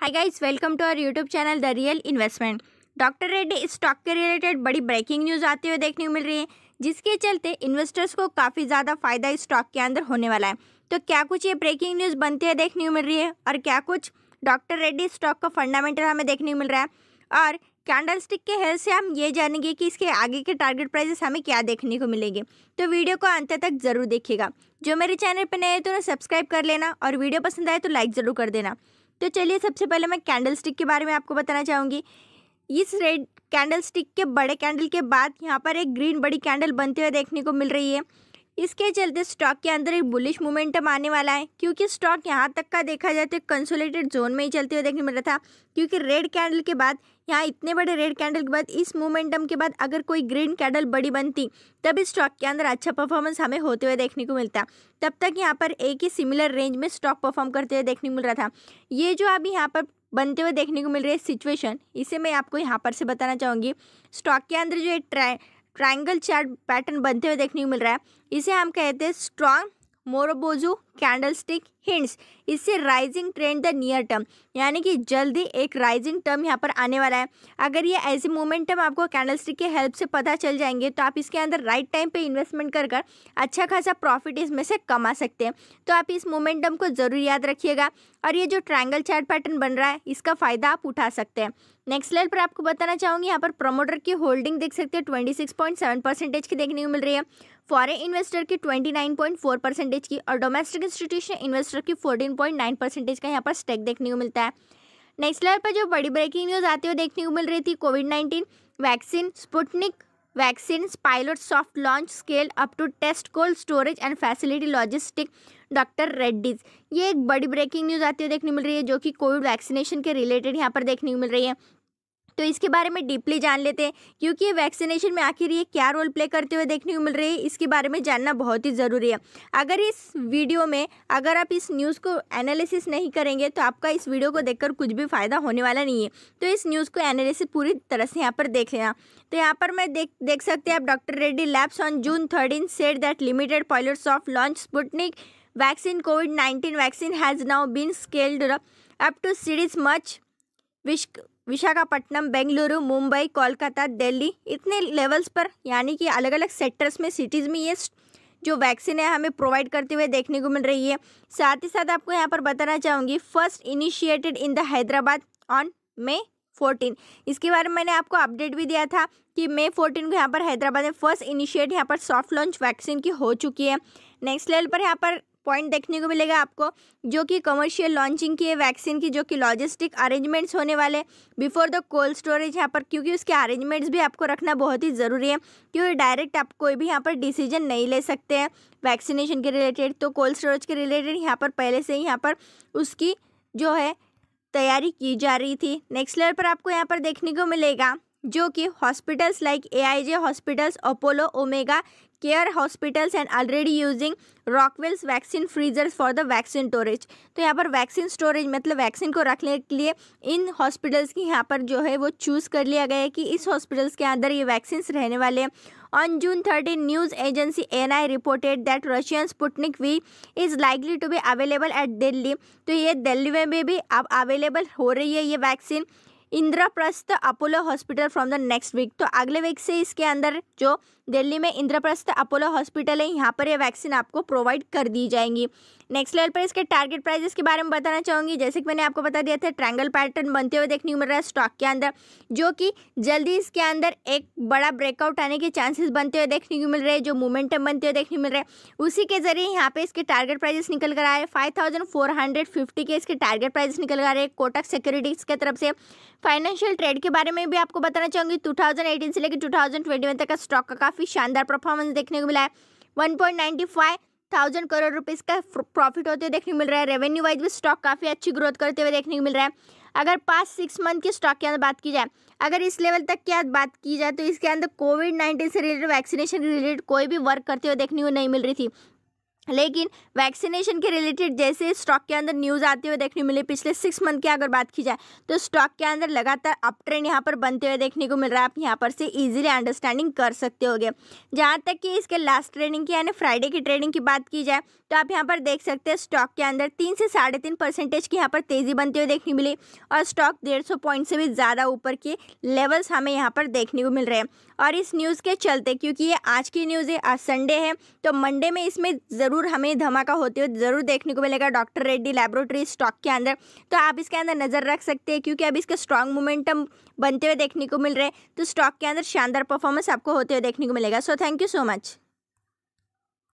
hi guys welcome to our YouTube channel the real investment doctor Reddy stock के related बड़ी breaking news आते हुए देखने को मिल रही है जिसके चलते इन्वेस्टर्स को काफ़ी ज़्यादा फायदा इस स्टॉक के अंदर होने वाला है तो क्या कुछ ये ब्रेकिंग न्यूज़ बनती है देखने को मिल रही है और क्या कुछ डॉक्टर रेड्डी स्टॉक का फंडामेंटल हमें देखने को मिल रहा है और कैंडल स्टिक के हेल्प से हम ये जानेंगे कि इसके आगे के टारगेट प्राइजेस हमें क्या देखने को मिलेंगे तो वीडियो को अंत तक ज़रूर देखिएगा जो मेरे चैनल पर नए हैं तो उन्हें सब्सक्राइब कर लेना और वीडियो पसंद आए तो लाइक ज़रूर कर देना तो चलिए सबसे पहले मैं कैंडल स्टिक के बारे में आपको बताना चाहूँगी इस रेड कैंडल स्टिक के बड़े कैंडल के बाद यहाँ पर एक ग्रीन बड़ी कैंडल बनते हुए देखने को मिल रही है इसके चलते स्टॉक के अंदर एक बुलिश मोमेंटम आने वाला है क्योंकि स्टॉक यहाँ तक का देखा जाए तो कंसोलेटेड जोन में ही चलते हुए देखने मिल रहा था क्योंकि रेड कैंडल के बाद यहाँ इतने बड़े रेड कैंडल के बाद इस मोमेंटम के बाद अगर कोई ग्रीन कैंडल बड़ी बनती तब इस स्टॉक के अंदर अच्छा परफॉर्मेंस हमें होते हुए देखने को मिलता तब तक यहाँ पर एक ही सिमिलर रेंज में स्टॉक परफॉर्म करते हुए देखने को मिल रहा था ये जो अभी यहाँ पर बनते हुए देखने को मिल रही है सिचुएशन इसे मैं आपको यहाँ पर से बताना चाहूँगी स्टॉक के अंदर जो ये ट्राई ट्राइंगल चार्ट पैटर्न बनते हुए देखने को मिल रहा है इसे हम कहते हैं स्ट्रॉन्ग मोरोबोजू कैंडलस्टिक हिंट्स इससे rising trend the near term यानी कि जल्दी एक राइजिंग टर्म यहाँ पर आने वाला है अगर ये ऐसे मोमेंटम आपको कैंडलस्टिक के हेल्प से पता चल जाएंगे तो आप इसके अंदर राइट टाइम पे इन्वेस्टमेंट कर कर अच्छा खासा प्रॉफिट इसमें से कमा सकते हैं तो आप इस मोमेंटम को ज़रूर याद रखिएगा और ये जो ट्राइंगल चार्ट पैटर्न बन रहा है इसका फ़ायदा आप उठा सकते हैं नेक्स्ट लेवल पर आपको बताना चाहूँगी यहाँ पर प्रमोटर की होल्डिंग देख सकते हैं twenty six point seven percentage की देखने को मिल रही है फॉरेन इन्वेस्टर की 29.4 परसेंटेज की और डोमेस्टिक इंस्टीट्यूशन इन्वेस्टर की 14.9 परसेंटेज का यहाँ पर स्टेक देखने को मिलता है नेक्स्ट लेवल पर जो बड़ी ब्रेकिंग न्यूज़ आती हुई देखने को मिल रही थी COVID nineteen vaccine Sputnik vaccine pilot soft launch scale up to test cold storage and facility logistic doctor Reddy's ये एक बड़ी ब्रेकिंग न्यूज़ आती हुई देखने मिल रही है जो कि कोविड वैक्सीनेशन के रिलेटेड यहाँ पर देखने को मिल रही है तो इसके बारे में डीपली जान लेते हैं क्योंकि ये वैक्सीनेशन में आखिर ये क्या रोल प्ले करते हुए देखने को मिल रही है इसके बारे में जानना बहुत ही ज़रूरी है अगर इस वीडियो में अगर आप इस न्यूज़ को एनालिसिस नहीं करेंगे तो आपका इस वीडियो को देखकर कुछ भी फ़ायदा होने वाला नहीं है तो इस न्यूज़ को एनालिसिस पूरी तरह से यहाँ पर देख लेना तो यहाँ पर मैं देख देख सकते हैं आप doctor Reddy labs on June thirteen said that limited pilots of launch Sputnik vaccine COVID nineteen vaccine has now been scaled up to series much विश्क विशाखापट्टनम बेंगलुरु मुंबई कोलकाता दिल्ली इतने लेवल्स पर यानी कि अलग अलग सेक्टर्स में सिटीज़ में ये जो वैक्सीन है हमें प्रोवाइड करते हुए देखने को मिल रही है साथ ही साथ आपको यहाँ पर बताना चाहूँगी first initiated in the Hyderabad on May fourteen इसके बारे में मैंने आपको अपडेट भी दिया था कि मे फोर्टीन को यहाँ पर हैदराबाद में फर्स्ट इनिशिएट यहाँ पर सॉफ्ट लॉन्च वैक्सीन की हो चुकी है नेक्स्ट लेवल पर यहाँ पर पॉइंट देखने को मिलेगा आपको जो कि कमर्शियल लॉन्चिंग की है वैक्सीन की जो कि लॉजिस्टिक अरेंजमेंट्स होने वाले बिफोर द कोल्ड स्टोरेज यहाँ पर क्योंकि उसके अरेंजमेंट्स भी आपको रखना बहुत ही ज़रूरी है क्योंकि डायरेक्ट आप कोई भी यहाँ पर डिसीजन नहीं ले सकते हैं वैक्सीनेशन के रिलेटेड तो कोल्ड स्टोरेज के रिलेटेड यहाँ पर पहले से ही यहाँ पर उसकी जो है तैयारी की जा रही थी नेक्स्ट लेवल पर आपको यहाँ पर देखने को मिलेगा जो कि hospitals like A I J hospitals Apollo Omega care hospitals and already using Rockwell's vaccine freezers for the vaccine storage तो यहाँ पर वैक्सीन स्टोरेज मतलब वैक्सीन को रखने के लिए इन हॉस्पिटल्स की यहाँ पर जो है वो चूज़ कर लिया गया है कि इस हॉस्पिटल्स के अंदर ये वैक्सीन रहने वाले on June thirteen news agency N I reported that Russian Sputnik V is likely to be available at Delhi तो ये दिल्ली में भी अब अवेलेबल हो रही है ये vaccine Indraprastha Apollo hospital from the next week तो अगले वीक से इसके अंदर जो दिल्ली में इंद्रप्रस्थ अपोलो हॉस्पिटल है यहाँ पर ये वैक्सीन आपको प्रोवाइड कर दी जाएंगी नेक्स्ट लेवल पर इसके टारगेट प्राइजेस के बारे में बताना चाहूँगी जैसे कि मैंने आपको बता दिया था ट्रैंगल पैटर्न बनते हुए देखने को मिल रहा है स्टॉक के अंदर जो कि जल्दी इसके अंदर एक बड़ा ब्रेकआउट आने के चांसेस बनते हुए देखने को मिल रहे हैं जो मोमेंटम बनते हुए देखने को मिल रहे हैं उसी के जरिए यहाँ पे इसके टारगेट प्राइजेस निकल कर आए five thousand four hundred fifty के इसके टारगेट प्राइजेस निकल कर आ रहे हैं कोटक सिक्योरिटीज़ की तरफ से फाइनेंशियल ट्रेड के बारे में भी आपको बताना चाहूँगी 2018 से लेकर 2021 तक का स्टॉक का काफ़ी शानदार परफॉर्मेंस देखने को मिला है 1.95 थाउजेंड करोड़ रुपीज़ का प्रॉफिट होते हुए देखने को मिल रहा है रेवेन्यू वाइज भी स्टॉक काफ़ी अच्छी ग्रोथ करते हुए देखने को मिल रहा है अगर पास सिक्स मंथ के स्टॉक के अंदर बात की जाए अगर इस लेवल तक की बात की जाए तो इसके अंदर कोविड नाइन्टीन से रिलेटेड वैक्सीनेशन रिलेटेड कोई भी वर्क करते हुए देखने को नहीं मिल रही थी लेकिन वैक्सीनेशन के रिलेटेड जैसे स्टॉक के अंदर न्यूज़ आते हुए देखने मिले पिछले सिक्स मंथ की अगर बात की जाए तो स्टॉक के अंदर लगातार अप ट्रेंड यहाँ पर बनते हुए देखने को मिल रहा है आप यहाँ पर से इजीली अंडरस्टैंडिंग कर सकते होगे जहाँ तक कि इसके लास्ट ट्रेडिंग की यानी फ्राइडे की ट्रेडिंग की बात की जाए तो आप यहाँ पर देख सकते हैं स्टॉक के अंदर तीन से साढ़े तीन परसेंटेज की यहाँ पर तेज़ी बनते हुए देखने मिली और स्टॉक डेढ़ सौ पॉइंट से भी ज़्यादा ऊपर के लेवल्स हमें यहाँ पर देखने को मिल रहे हैं और इस न्यूज़ के चलते क्योंकि ये आज की न्यूज़ है आज संडे है तो मंडे में इसमें ज़रूर ज़रूर हमें धमाका होते हुए ज़रूर देखने को मिलेगा डॉक्टर रेड्डी लेबोरेटरी स्टॉक के अंदर तो आप इसके अंदर नज़र रख सकते हैं क्योंकि अब इसके स्ट्रॉन्ग मोमेंटम बनते हुए देखने को मिल रहे हैं तो स्टॉक के अंदर शानदार परफॉर्मेंस आपको होते हुए देखने को मिलेगा so thank you so much